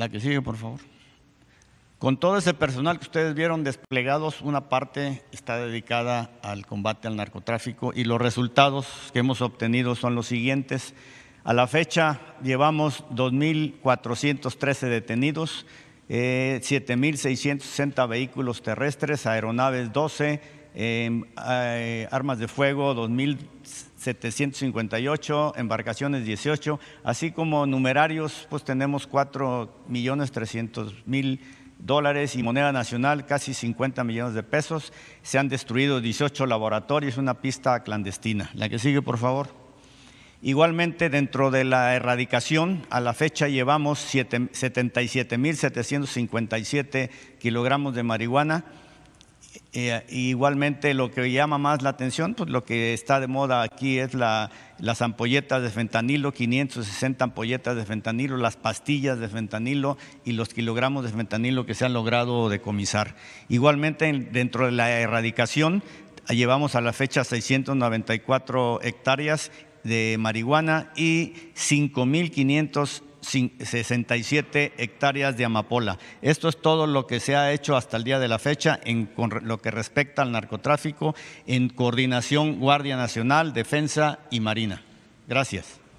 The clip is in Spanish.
La que sigue, por favor. Con todo ese personal que ustedes vieron desplegados, una parte está dedicada al combate al narcotráfico y los resultados que hemos obtenido son los siguientes. A la fecha llevamos 2.413 detenidos, 7.660 eh, vehículos terrestres, aeronaves 12, eh, armas de fuego 2.758, embarcaciones 18, así como numerarios, pues tenemos 4 millones 300 mil dólares y moneda nacional, casi 50 millones de pesos. Se han destruido 18 laboratorios, una pista clandestina. La que sigue, por favor. Igualmente, dentro de la erradicación, a la fecha llevamos 77.757 kilogramos de marihuana eh, igualmente lo que llama más la atención, pues lo que está de moda aquí es la, las ampolletas de fentanilo, 560 ampolletas de fentanilo, las pastillas de fentanilo y los kilogramos de fentanilo que se han logrado decomisar. Igualmente dentro de la erradicación llevamos a la fecha 694 hectáreas de marihuana y 5.500 67 hectáreas de amapola. Esto es todo lo que se ha hecho hasta el día de la fecha en con lo que respecta al narcotráfico en coordinación Guardia Nacional, Defensa y Marina. Gracias.